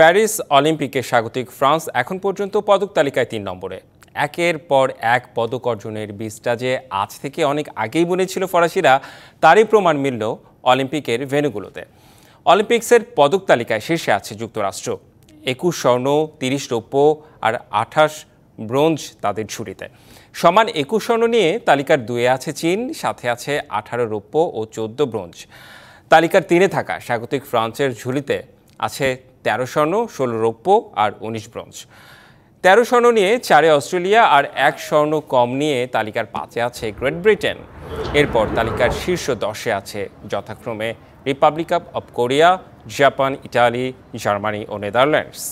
Paris অলিম্পিকে স্বাগতিক France এখন পর্যন্ত পদক তালিকায় তিন নম্বরে একের পর এক পদক অর্জনের বীজটা যে আজ থেকে অনেক আগেই বুনেছিল ফরাসিরা তারই প্রমাণ মিলল অলিম্পিকের ভেনুগুলোতে অলিম্পিক্সের পদক তালিকায় শীর্ষে আছে যুক্তরাষ্ট্র একুশ স্বর্ণ তিরিশ রৌপ্য আর আঠাশ ব্রোঞ্জ তাদের ঝুড়িতে সমান একুশ স্বর্ণ নিয়ে তালিকার দুয়ে আছে চীন সাথে আছে আঠারো রৌপ্য ও চোদ্দ ব্রোঞ্জ তালিকার তিনে থাকা স্বাগতিক ফ্রান্সের ঝুলিতে আছে তেরো স্বর্ণ ষোলো রৌপ্য আর উনিশ ব্রোঞ্জ তেরো স্বর্ণ নিয়ে চারে অস্ট্রেলিয়া আর এক স্বর্ণ কম নিয়ে তালিকার পাঁচে আছে গ্রেট ব্রিটেন এরপর তালিকার শীর্ষ দশে আছে যথাক্রমে Republic of Korea Japan Italy Germany ও নেদারল্যান্ডস